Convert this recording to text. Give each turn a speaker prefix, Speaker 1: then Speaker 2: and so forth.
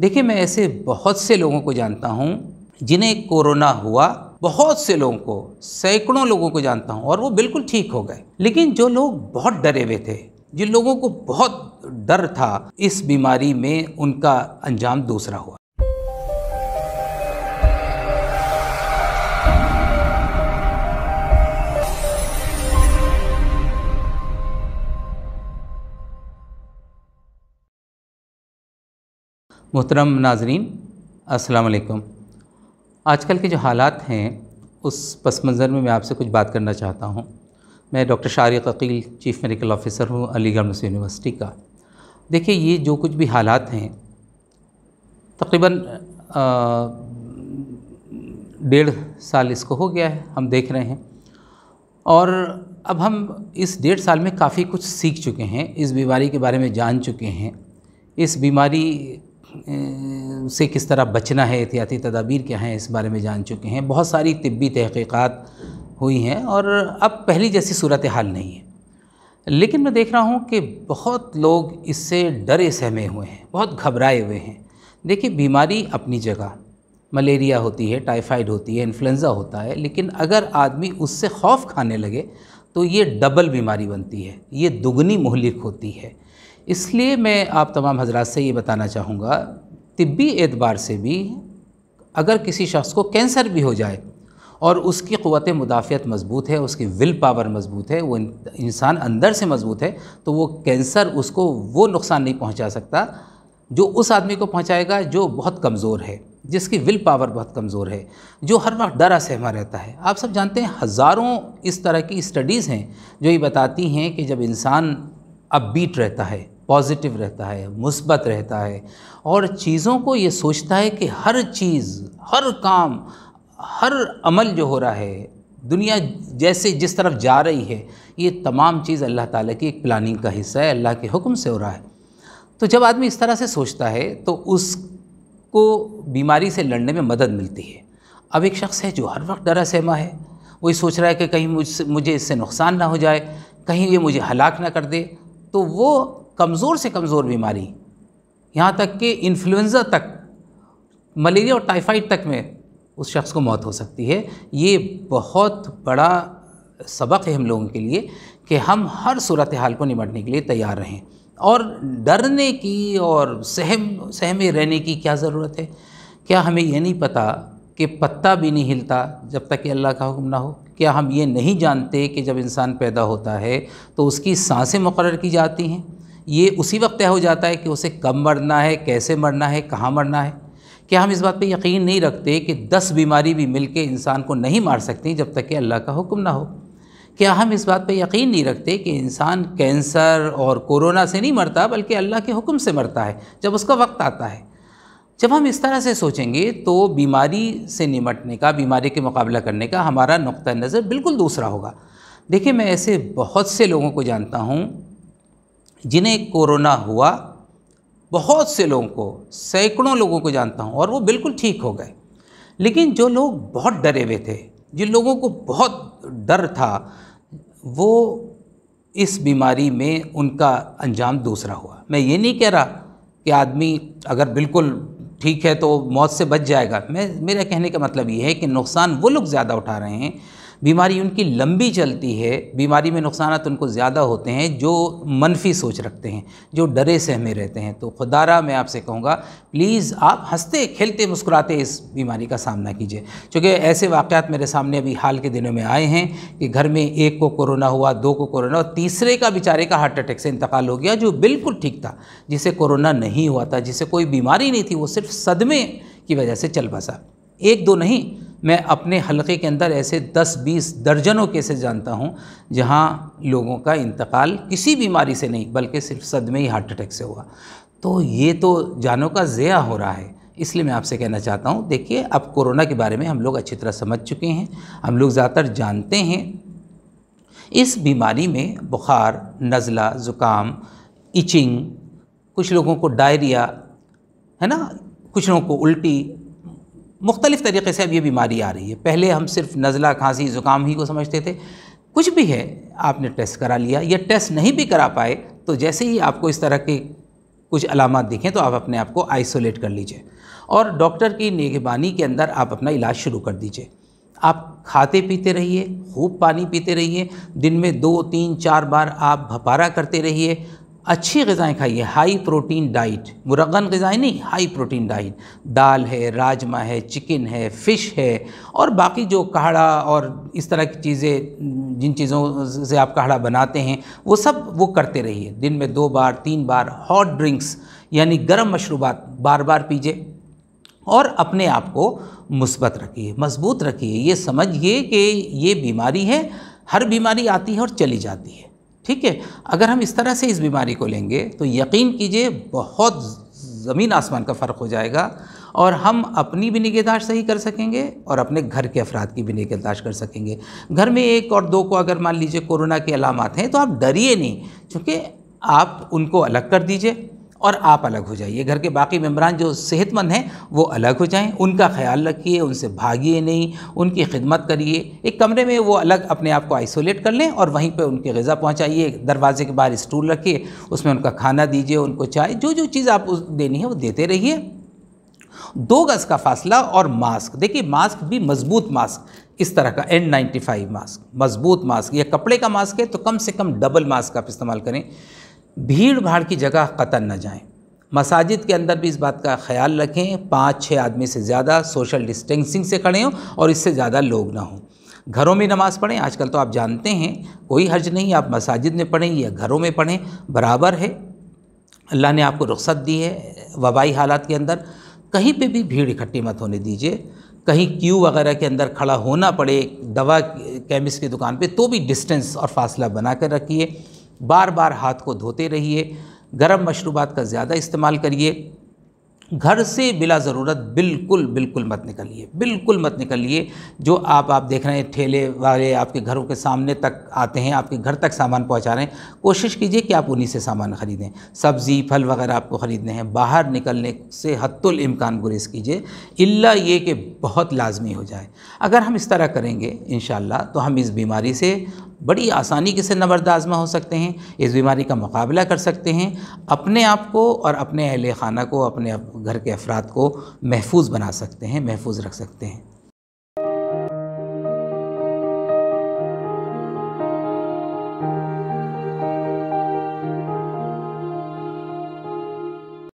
Speaker 1: देखिए मैं ऐसे बहुत से लोगों को जानता हूँ जिन्हें कोरोना हुआ बहुत से लोगों को सैकड़ों लोगों को जानता हूँ और वो बिल्कुल ठीक हो गए लेकिन जो लोग बहुत डरे हुए थे जिन लोगों को बहुत डर था इस बीमारी में उनका अंजाम दूसरा हुआ मोहतरम नाजरीन असलकम आजकल के जो हालात हैं उस पस मंज़र में मैं आपसे कुछ बात करना चाहता हूँ मैं doctor Shariq Aqeel chief medical officer हूँ अलीगढ़ मुस्लिम यूनिवर्सिटी का देखिए ये जो कुछ भी हालात हैं तकरीबन डेढ़ साल इसको हो गया है हम देख रहे हैं और अब हम इस डेढ़ साल में काफ़ी कुछ सीख चुके हैं इस बीमारी के बारे में जान चुके हैं इस बीमारी से किस तरह बचना है एहतियाती तदाबीर क्या हैं इस बारे में जान चुके हैं बहुत सारी तिब्बी तहकीक़ात हुई हैं और अब पहली जैसी सूरत हाल नहीं है लेकिन मैं देख रहा हूँ कि बहुत लोग इससे डरे सहमे हुए हैं बहुत घबराए हुए हैं देखिए बीमारी अपनी जगह मलेरिया होती है टाइफाइड होती है इन्फ्लुन्ज़ा होता है लेकिन अगर आदमी उससे खौफ खाने लगे तो ये डबल बीमारी बनती है ये दुगनी मोहलिक होती है इसलिए मैं आप तमाम हजरात से ये बताना चाहूँगा तिब्बी एतबार से भी अगर किसी शख्स को कैंसर भी हो जाए और उसकी क़वत मुदाफ़त मज़बूत है उसकी विल पावर मज़बूत है वो इंसान अंदर से मज़बूत है तो वो कैंसर उसको वो नुकसान नहीं पहुँचा सकता जो उस आदमी को पहुँचाएगा जो बहुत कमज़ोर है जिसकी विल पावर बहुत कमज़ोर है जो हर वक्त डरा सहमा रहता है आप सब जानते हैं हज़ारों इस तरह की स्टडीज़ हैं जो ये बताती हैं कि जब इंसान अपबीट रहता है पॉजिटिव रहता है मुस्बत रहता है और चीज़ों को ये सोचता है कि हर चीज़ हर काम हर अमल जो हो रहा है दुनिया जैसे जिस तरफ जा रही है ये तमाम चीज़ अल्लाह ताला की एक प्लानिंग का हिस्सा है अल्लाह के हुक्म से हो रहा है तो जब आदमी इस तरह से सोचता है तो उसको बीमारी से लड़ने में मदद मिलती है अब एक शख्स है जो हर वक्त डरा सहमा है वही सोच रहा है कि कहीं मुझसे मुझे इससे नुकसान ना हो जाए कहीं ये मुझे हलाक ना कर दे तो वो कमज़ोर से कमज़ोर बीमारी यहाँ तक कि इन्फ्लुन्ज़ा तक मलेरिया और टाइफाइड तक में उस शख्स को मौत हो सकती है ये बहुत बड़ा सबक है हम लोगों के लिए कि हम हर सूरत हाल को निमटने के लिए तैयार रहें और डरने की और सहम सहमे रहने की क्या ज़रूरत है क्या हमें यह नहीं पता कि पत्ता भी नहीं हिलता जब तक कि अल्लाह का हुक्म ना हो क्या हम ये नहीं जानते कि जब इंसान पैदा होता है तो उसकी सांसें मुकर की जाती हैं ये उसी वक्त तय हो जाता है कि उसे कब मरना है कैसे मरना है कहाँ मरना है क्या हम इस बात पे यकीन नहीं रखते कि दस बीमारी भी मिलके इंसान को नहीं मार सकती जब तक कि अल्लाह का हुक्म ना हो क्या हम इस बात पे यकीन नहीं रखते कि इंसान कैंसर और कोरोना से नहीं मरता बल्कि अल्लाह के हुक्म से मरता है जब उसका वक्त आता है जब हम इस तरह से सोचेंगे तो बीमारी से निमटने का बीमारी के मुकाबला करने का हमारा नुक़ नज़र बिल्कुल दूसरा होगा देखिए मैं ऐसे बहुत से लोगों को जानता हूँ जिन्हें कोरोना हुआ बहुत से लोगों को सैकड़ों लोगों को जानता हूँ और वो बिल्कुल ठीक हो गए लेकिन जो लोग बहुत डरे हुए थे जिन लोगों को बहुत डर था वो इस बीमारी में उनका अंजाम दूसरा हुआ मैं ये नहीं कह रहा कि आदमी अगर बिल्कुल ठीक है तो मौत से बच जाएगा मैं मेरा कहने का मतलब ये है कि नुकसान वो लोग ज़्यादा उठा रहे हैं बीमारी उनकी लंबी चलती है बीमारी में नुकसान उनको ज़्यादा होते हैं जो मनफी सोच रखते हैं जो डरे सहमे रहते हैं तो खुदारा मैं आपसे कहूँगा प्लीज़ आप हंसते खेलते मुस्कुराते इस बीमारी का सामना कीजिए चूँकि ऐसे वाक़ात मेरे सामने अभी हाल के दिनों में आए हैं कि घर में एक को कोरोना हुआ दो को कोरोना और तीसरे का बेचारे का हार्ट अटैक से इंतकाल हो गया जो बिल्कुल ठीक था जिसे कोरोना नहीं हुआ था जिसे कोई बीमारी नहीं थी वो सिर्फ सदमे की वजह से चल बसा एक दो नहीं मैं अपने हलके के अंदर ऐसे 10-20 दर्जनों केसेस जानता हूँ जहाँ लोगों का इंतकाल किसी बीमारी से नहीं बल्कि सिर्फ सदमे ही हार्ट अटैक से हुआ तो ये तो जानों का ज़िया हो रहा है इसलिए मैं आपसे कहना चाहता हूँ देखिए अब कोरोना के बारे में हम लोग अच्छी तरह समझ चुके हैं हम लोग ज़्यादातर जानते हैं इस बीमारी में बुखार नज़ला ज़ुकाम इचिंग कुछ लोगों को डायरिया है ना कुछ लोगों को उल्टी मुख्तलिफ़ तरीके से अब ये बीमारी आ रही है पहले हम सिर्फ नज़ला खांसी ज़ुकाम ही को समझते थे कुछ भी है आपने टेस्ट करा लिया या टेस्ट नहीं भी करा पाए तो जैसे ही आपको इस तरह के कुछ अलामत दिखें तो आप अपने आप को आइसोलेट कर लीजिए और डॉक्टर की निगबानी के अंदर आप अपना इलाज शुरू कर दीजिए आप खाते पीते रहिए खूब पानी पीते रहिए दिन में दो तीन चार बार आप भपारा करते रहिए अच्छी गज़ाएँ खाइए हाई प्रोटीन डाइट मुरगन गज़ाएँ नहीं हाई प्रोटीन डाइट दाल है राजमा है चिकन है फ़िश है और बाकी जो काढ़ा और इस तरह की चीज़ें जिन चीज़ों से आप काढ़ा बनाते हैं वो सब वो करते रहिए दिन में दो बार तीन बार हॉट ड्रिंक्स यानी गर्म मशरूबात बार बार पीजिए और अपने आप को मुस्बत रखिए मजबूत रखिए ये समझिए कि ये बीमारी है हर बीमारी आती है और चली जाती है ठीक है अगर हम इस तरह से इस बीमारी को लेंगे तो यकीन कीजिए बहुत ज़मीन आसमान का फ़र्क हो जाएगा और हम अपनी भी निगहदाश्त सही कर सकेंगे और अपने घर के अफराद की भी निगहदाश्त कर सकेंगे घर में एक और दो को अगर मान लीजिए कोरोना के अलामत हैं तो आप डरिए नहीं क्योंकि आप उनको अलग कर दीजिए और आप अलग हो जाइए घर के बाकी मेम्बरान जो सेहतमंद हैं वो अलग हो जाएं उनका ख्याल रखिए उनसे भागिए नहीं उनकी खिदमत करिए एक कमरे में वो अलग अपने आप को आइसोलेट कर लें और वहीं पर उनकी गज़ा पहुँचाइए दरवाजे के बाहर स्टूल रखिए उसमें उनका खाना दीजिए उनको चाय जो जो चीज़ आप देनी है वो देते रहिए दो गज़ का फासला और मास्क देखिए मास्क भी मजबूत मास्क इस तरह का एन नाइन्टी फाइव मास्क मजबूत मास्क या कपड़े का मास्क है तो कम से कम डबल मास्क आप इस्तेमाल करें भीड़ भाड़ की जगह कतन न जाएं मसाजिद के अंदर भी इस बात का ख्याल रखें पाँच छः आदमी से ज़्यादा सोशल डिस्टेंसिंग से खड़े हों और इससे ज़्यादा लोग ना हों घरों में नमाज़ पढ़ें आजकल तो आप जानते हैं कोई हर्ज नहीं आप मसाजिद में पढ़ें या घरों में पढ़ें बराबर है अल्लाह ने आपको रुख्सत दी है वबाई हालात के अंदर कहीं पे भी भीड़ इकट्ठी मत होने दीजिए कहीं क्यू वगैरह के अंदर खड़ा होना पड़े दवा केमिस्ट की दुकान पे तो भी डिस्टेंस और फासला बना कर रखिए बार बार हाथ को धोते रहिए गर्म मशरूबात का ज़्यादा इस्तेमाल करिए घर से बिला ज़रूरत बिल्कुल बिल्कुल मत निकलिए बिल्कुल मत निकलिए जो आप आप देख रहे हैं ठेले वाले आपके घरों के सामने तक आते हैं आपके घर तक सामान पहुंचा रहे हैं कोशिश कीजिए कि आप उन्हीं से सामान ख़रीदें सब्ज़ी फल वगैरह आपको ख़रीदने हैं बाहर निकलने से हत्तुल इम्कान गुरेज कीजिए इल्ला ये कि बहुत लाजमी हो जाए अगर हम इस तरह करेंगे इन तो हम इस बीमारी से बड़ी आसानी के से नबरदाजमा हो सकते हैं इस बीमारी का मुकाबला कर सकते हैं अपने आप को और अपने अहल खाना को अपने घर के अफराद को महफूज बना सकते हैं महफूज रख सकते हैं